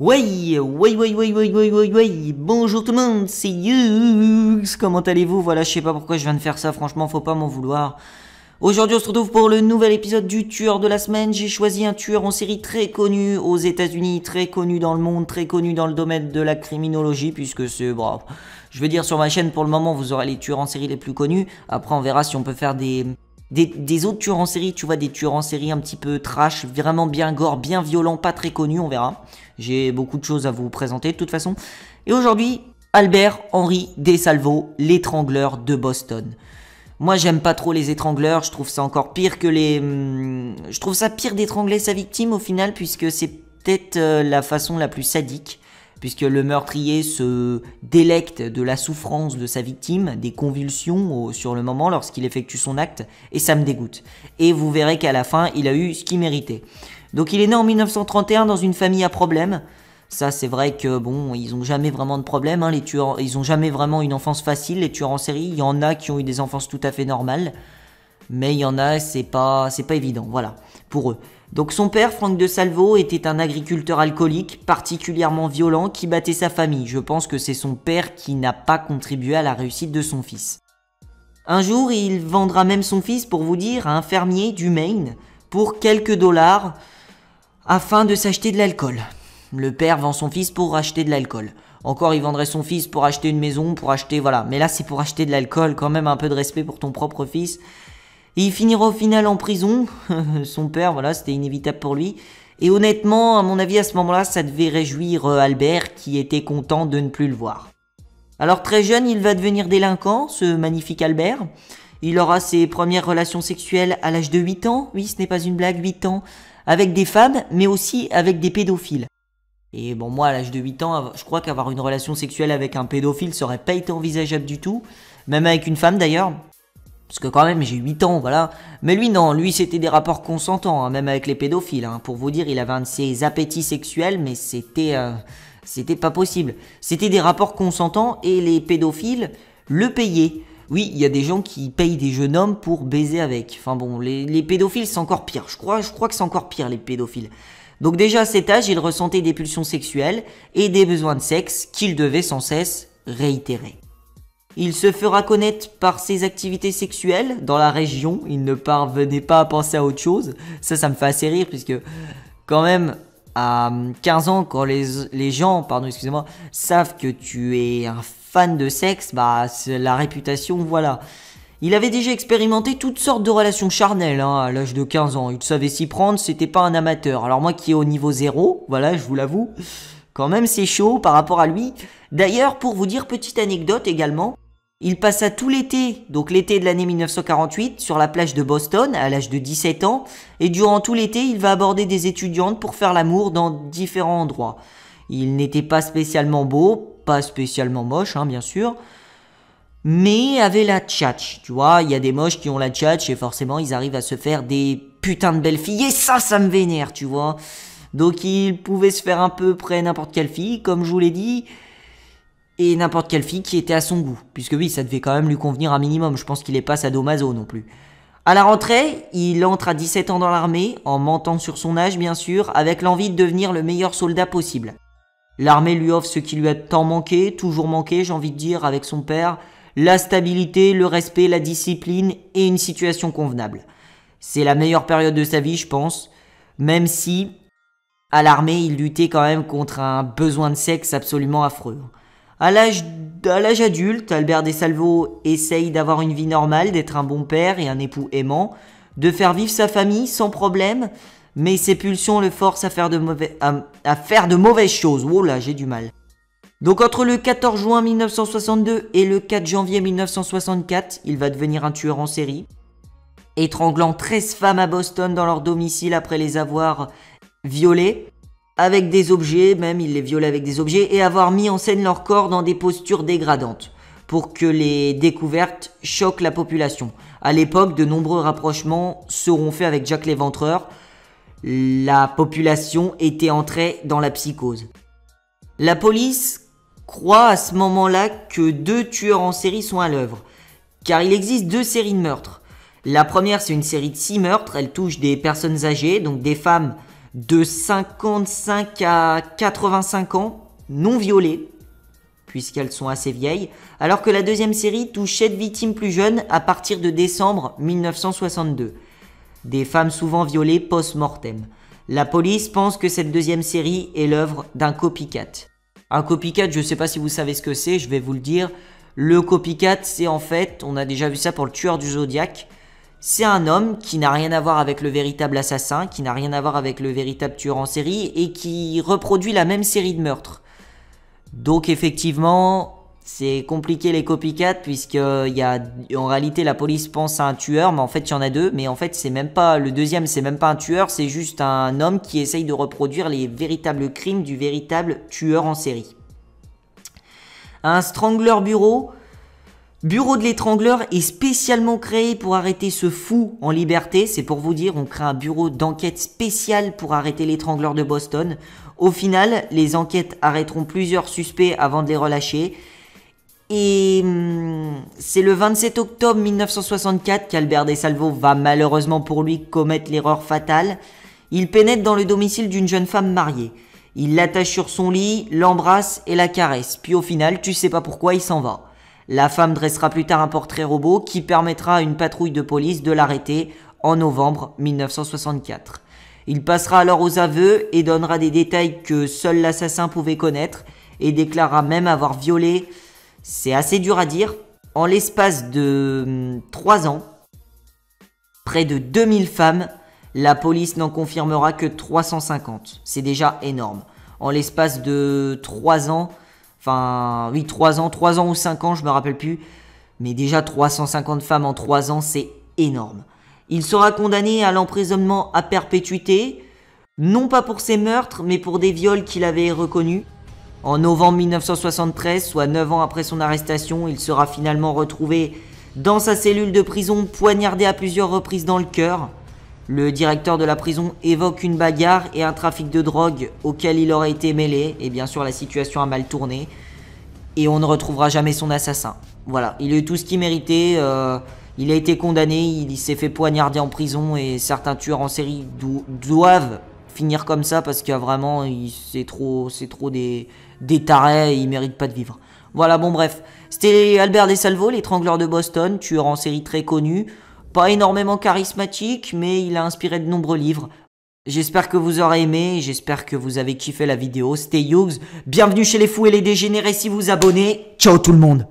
Ouais, ouais, ouais, ouais, ouais, ouais, ouais, ouais, bonjour tout le monde, c'est Yux, comment allez-vous Voilà, je sais pas pourquoi je viens de faire ça, franchement, faut pas m'en vouloir. Aujourd'hui, on se retrouve pour le nouvel épisode du tueur de la semaine. J'ai choisi un tueur en série très connu aux États-Unis, très connu dans le monde, très connu dans le domaine de la criminologie, puisque c'est, bravo. je veux dire, sur ma chaîne, pour le moment, vous aurez les tueurs en série les plus connus. Après, on verra si on peut faire des, des, autres tueurs en série, tu vois, des tueurs en série un petit peu trash, vraiment bien gore, bien violent, pas très connu, on verra. J'ai beaucoup de choses à vous présenter de toute façon. Et aujourd'hui, Albert Henry Desalvo, l'étrangleur de Boston. Moi, j'aime pas trop les étrangleurs, je trouve ça encore pire que les... Hmm, je trouve ça pire d'étrangler sa victime au final, puisque c'est peut-être euh, la façon la plus sadique puisque le meurtrier se délecte de la souffrance de sa victime, des convulsions sur le moment lorsqu'il effectue son acte, et ça me dégoûte. Et vous verrez qu'à la fin, il a eu ce qu'il méritait. Donc il est né en 1931 dans une famille à problème. Ça, c'est vrai que bon, ils ont jamais vraiment de problème. Hein. les tueurs, ils ont jamais vraiment une enfance facile. Les tueurs en série, il y en a qui ont eu des enfances tout à fait normales mais il y en a, c'est pas, c'est pas évident, voilà, pour eux. Donc son père, Franck de Salvo, était un agriculteur alcoolique particulièrement violent qui battait sa famille. Je pense que c'est son père qui n'a pas contribué à la réussite de son fils. Un jour, il vendra même son fils, pour vous dire, à un fermier du Maine pour quelques dollars afin de s'acheter de l'alcool. Le père vend son fils pour acheter de l'alcool. Encore, il vendrait son fils pour acheter une maison, pour acheter, voilà. Mais là, c'est pour acheter de l'alcool, quand même un peu de respect pour ton propre fils il finira au final en prison. Son père, voilà, c'était inévitable pour lui. Et honnêtement, à mon avis, à ce moment-là, ça devait réjouir euh, Albert qui était content de ne plus le voir. Alors très jeune, il va devenir délinquant, ce magnifique Albert. Il aura ses premières relations sexuelles à l'âge de 8 ans, oui ce n'est pas une blague, 8 ans, avec des femmes, mais aussi avec des pédophiles. Et bon, moi, à l'âge de 8 ans, je crois qu'avoir une relation sexuelle avec un pédophile serait pas été envisageable du tout, même avec une femme d'ailleurs. Parce que quand même, j'ai 8 ans, voilà. Mais lui, non, lui, c'était des rapports consentants, hein, même avec les pédophiles. Hein. Pour vous dire, il avait un de ses appétits sexuels, mais c'était... Euh, c'était pas possible. C'était des rapports consentants et les pédophiles le payaient. Oui, il y a des gens qui payent des jeunes hommes pour baiser avec. Enfin bon, les, les pédophiles, c'est encore pire. Je crois, je crois que c'est encore pire, les pédophiles. Donc déjà à cet âge, il ressentait des pulsions sexuelles et des besoins de sexe qu'il devait sans cesse réitérer. Il se fera connaître par ses activités sexuelles dans la région. Il ne parvenait pas à penser à autre chose. Ça, ça me fait assez rire puisque quand même à 15 hum, ans, quand les, gens, pardon, excusez-moi, savent que tu es un fan de sexe, bah la réputation, voilà. Il avait déjà expérimenté toutes sortes de relations charnelles hein, à l'âge de 15 ans. Il savait s'y prendre, c'était pas un amateur. Alors moi qui est au niveau zéro, voilà, je vous l'avoue, quand même, c'est chaud par rapport à lui. D'ailleurs, pour vous dire, petite anecdote également, il passa tout l'été, donc l'été de l'année 1948, sur la plage de Boston à l'âge de 17 ans, et durant tout l'été, il va aborder des étudiantes pour faire l'amour dans différents endroits. Il n'était pas spécialement beau, pas spécialement moche, hein, bien sûr, mais avait la tchatche tu vois, il y a des moches qui ont la tchatche et forcément ils arrivent à se faire des putains de belles filles, et ça, ça me vénère, tu vois. Donc il pouvait se faire un peu près n'importe quelle fille, comme je vous l'ai dit, et n'importe quelle fille qui était à son goût. Puisque oui, ça devait quand même lui convenir un minimum, je pense qu'il est pas sadomaso non plus. À la rentrée, il entre à 17 ans dans l'armée, en mentant sur son âge bien sûr, avec l'envie de devenir le meilleur soldat possible. L'armée lui offre ce qui lui a tant manqué, toujours manqué, j'ai envie de dire, avec son père, la stabilité, le respect, la discipline et une situation convenable. C'est la meilleure période de sa vie, je pense, même si à l'armée, il luttait quand même contre un besoin de sexe absolument affreux. À l'âge, adulte, Albert Desalvo essaye d'avoir une vie normale, d'être un bon père et un époux aimant, de faire vivre sa famille sans problème, mais ses pulsions le forcent à faire de, faire de mauvaises choses. Oh là, j'ai du mal. Donc entre le 14 juin 1962 et le 4 janvier 1964, il va devenir un tueur en série, étranglant 13 femmes à Boston dans leur domicile après les avoir violés avec des objets, même ils les violaient avec des objets, et avoir mis en scène leur corps dans des postures dégradantes pour que les découvertes choquent la population. À l'époque, de nombreux rapprochements seront faits avec Jacques l'Éventreur. La population était entrée dans la psychose. La police croit à ce moment-là que deux tueurs en série sont à l'œuvre, car il existe deux séries de meurtres. La première, c'est une série de six meurtres, elle touche des personnes âgées, donc des femmes de 55 à 85 ans, non violées, puisqu'elles sont assez vieilles, alors que la deuxième série touche des victimes plus jeunes à partir de décembre 1962. Des femmes souvent violées post-mortem. La police pense que cette deuxième série est l'œuvre d'un copycat. Un copycat, je ne sais pas si vous savez ce que c'est, je vais vous le dire. Le copycat, c'est en fait, on a déjà vu ça pour le tueur du zodiaque c'est un homme qui n'a rien à voir avec le véritable assassin, qui n'a rien à voir avec le véritable tueur en série, et qui reproduit la même série de meurtres. Donc effectivement, c'est compliqué les copycats, puisque euh, en réalité la police pense à un tueur, mais en fait il y en a deux, mais en fait c'est même pas, le deuxième c'est même pas un tueur, c'est juste un homme qui essaye de reproduire les véritables crimes du véritable tueur en série. Un Strangler Bureau, Bureau de l'étrangleur est spécialement créé pour arrêter ce fou en liberté. C'est pour vous dire, on crée un bureau d'enquête spécial pour arrêter l'étrangleur de Boston. Au final, les enquêtes arrêteront plusieurs suspects avant de les relâcher. Et hum, c'est le 27 octobre 1964 qu'Albert Desalvo va malheureusement pour lui commettre l'erreur fatale. Il pénètre dans le domicile d'une jeune femme mariée. Il l'attache sur son lit, l'embrasse et la caresse. Puis au final, tu sais pas pourquoi, il s'en va. La femme dressera plus tard un portrait robot qui permettra à une patrouille de police de l'arrêter en novembre 1964. Il passera alors aux aveux et donnera des détails que seul l'assassin pouvait connaître et déclarera même avoir violé, c'est assez dur à dire, en l'espace de 3 hum, ans, près de 2000 femmes, la police n'en confirmera que 350. C'est déjà énorme. En l'espace de 3 ans, Enfin, oui, 3 ans, 3 ans ou 5 ans, je me rappelle plus. Mais déjà 350 femmes en 3 ans, c'est énorme. Il sera condamné à l'emprisonnement à perpétuité, non pas pour ses meurtres, mais pour des viols qu'il avait reconnus. En novembre 1973, soit 9 ans après son arrestation, il sera finalement retrouvé dans sa cellule de prison poignardé à plusieurs reprises dans le cœur. Le directeur de la prison évoque une bagarre et un trafic de drogue auquel il aurait été mêlé, et bien sûr la situation a mal tourné, et on ne retrouvera jamais son assassin. Voilà, il a eu tout ce qu'il méritait, euh, il a été condamné, il s'est fait poignarder en prison, et certains tueurs en série doivent finir comme ça, parce que vraiment, c'est trop, trop des, des tarés, ils méritent pas de vivre. Voilà, bon bref, c'était Albert Desalvo, l'étrangleur de Boston, tueur en série très connu, pas énormément charismatique, mais il a inspiré de nombreux livres. J'espère que vous aurez aimé, j'espère que vous avez kiffé la vidéo. Stay Hughes. Bienvenue chez les fous et les dégénérés si vous abonnez. Ciao tout le monde